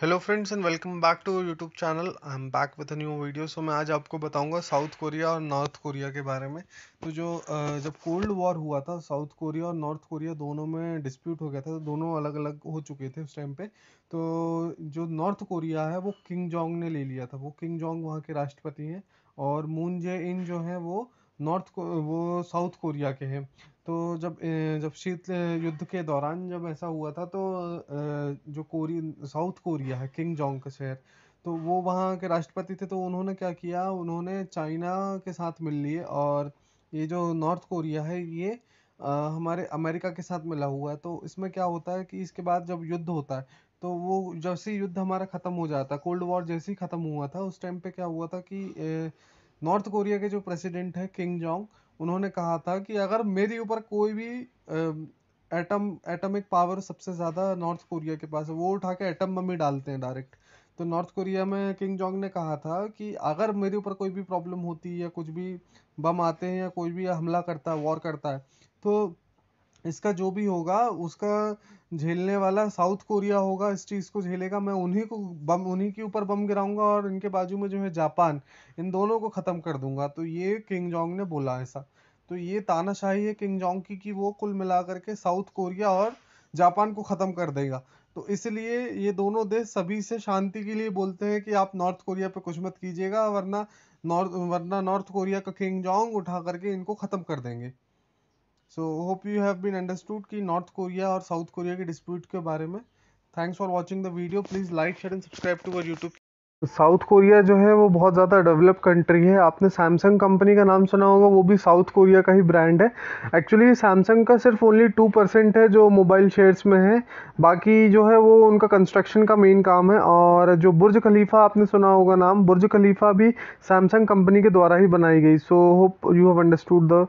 hello friends and welcome back to YouTube channel I am back with a new video so मैं आज आपको बताऊंगा South Korea और North Korea के बारे में तो जो जब कोल्ड वॉर हुआ था साउथ कोरिया और नॉर्थ कोरिया दोनों में डिस्प्यूट हो गया था तो दोनों अलग अलग हो चुके थे उस टाइम पे तो जो नॉर्थ कोरिया है वो किंग जोंग ने ले लिया था वो किंग जोंग वहाँ के राष्ट्रपति हैं और मून जे इन जो है वो नॉर्थ को वो साउथ कोरिया के हैं तो जब जब शीत युद्ध के दौरान जब ऐसा हुआ था तो जो कोरी साउथ कोरिया है किंग जोंग का शहर तो वो वहाँ के राष्ट्रपति थे तो उन्होंने क्या किया उन्होंने चाइना के साथ मिल लिए और ये जो नॉर्थ कोरिया है ये आ, हमारे अमेरिका के साथ मिला हुआ है तो इसमें क्या होता है कि इसके बाद जब युद्ध होता है तो वो जैसे युद्ध हमारा ख़त्म हो जाता है कोल्ड वॉर जैसे ही ख़त्म हुआ था उस टाइम पे क्या हुआ था कि ए, नॉर्थ कोरिया के जो प्रेसिडेंट है किंग जोंग उन्होंने कहा था कि अगर मेरे ऊपर कोई भी एटम एटमिक पावर सबसे ज़्यादा नॉर्थ कोरिया के पास है वो उठा के एटम बम ही डालते हैं डायरेक्ट तो नॉर्थ कोरिया में किंग जोंग ने कहा था कि अगर मेरे ऊपर कोई भी प्रॉब्लम होती है या कुछ भी बम आते हैं या कोई भी हमला करता है वॉर करता है तो इसका जो भी होगा उसका झेलने वाला साउथ कोरिया होगा इस चीज़ को झेलेगा मैं उन्हीं को बम उन्हीं के ऊपर बम गिराऊंगा और इनके बाजू में जो है जापान इन दोनों को ख़त्म कर दूंगा तो ये किंग जोंग ने बोला ऐसा तो ये तानाशाही है किंग जोंग की कि वो कुल मिला करके साउथ कोरिया और जापान को ख़त्म कर देगा तो इसलिए ये दोनों देश सभी से शांति के लिए बोलते हैं कि आप नॉर्थ कोरिया पे कुछ मत कीजिएगा वरना नॉर्थ वरना नॉर्थ कोरिया का किंग जोंग उठा करके इनको ख़त्म कर देंगे so hope you have been understood कि नॉर्थ कोरिया और साउथ कोरिया के डिस्प्यूट के बारे में thanks for watching the video please like share and subscribe to our YouTube South Korea जो है वो बहुत ज़्यादा डेवलप कंट्री है आपने सैमसंग कंपनी का नाम सुना होगा वो भी साउथ कोरिया का ही ब्रांड है एक्चुअली सैमसंग का सिर्फ ओनली टू परसेंट है जो मोबाइल शेयर्स में है बाकी जो है वो उनका कंस्ट्रक्शन का मेन काम है और जो बुर्ज खलीफा आपने सुना होगा नाम बुर्ज खलीफा भी सैमसंग कंपनी के द्वारा ही बनाई गई so hope you have understood the